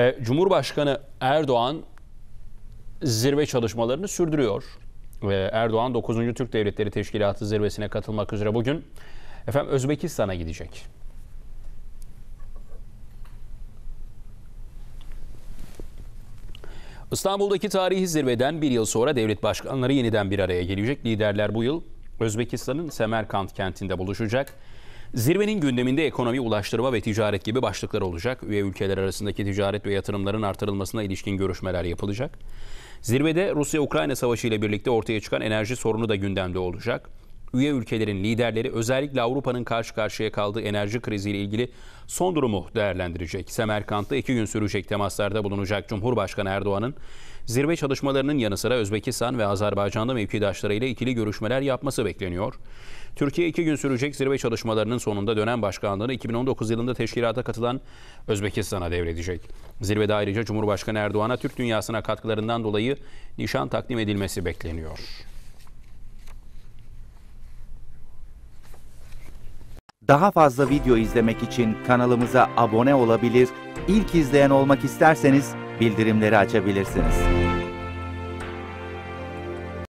E, Cumhurbaşkanı Erdoğan zirve çalışmalarını sürdürüyor. E, Erdoğan 9. Türk Devletleri Teşkilatı zirvesine katılmak üzere bugün efendim Özbekistan'a gidecek. İstanbul'daki tarihi zirveden bir yıl sonra devlet başkanları yeniden bir araya gelecek. Liderler bu yıl Özbekistan'ın Semerkant kentinde buluşacak. Zirvenin gündeminde ekonomi, ulaştırma ve ticaret gibi başlıklar olacak. Üye ülkeler arasındaki ticaret ve yatırımların artırılmasına ilişkin görüşmeler yapılacak. Zirvede Rusya-Ukrayna savaşı ile birlikte ortaya çıkan enerji sorunu da gündemde olacak. Üye ülkelerin liderleri özellikle Avrupa'nın karşı karşıya kaldığı enerji kriziyle ilgili son durumu değerlendirecek. Semerkant'ta iki gün sürecek temaslarda bulunacak Cumhurbaşkanı Erdoğan'ın zirve çalışmalarının yanı sıra Özbekistan ve Azerbaycan'da mevkidaşlarıyla ikili görüşmeler yapması bekleniyor. Türkiye iki gün sürecek zirve çalışmalarının sonunda dönem başkanlığını 2019 yılında teşkilata katılan Özbekistan'a devredecek. Zirvede ayrıca Cumhurbaşkanı Erdoğan'a Türk dünyasına katkılarından dolayı nişan takdim edilmesi bekleniyor. Daha fazla video izlemek için kanalımıza abone olabilir, ilk izleyen olmak isterseniz bildirimleri açabilirsiniz.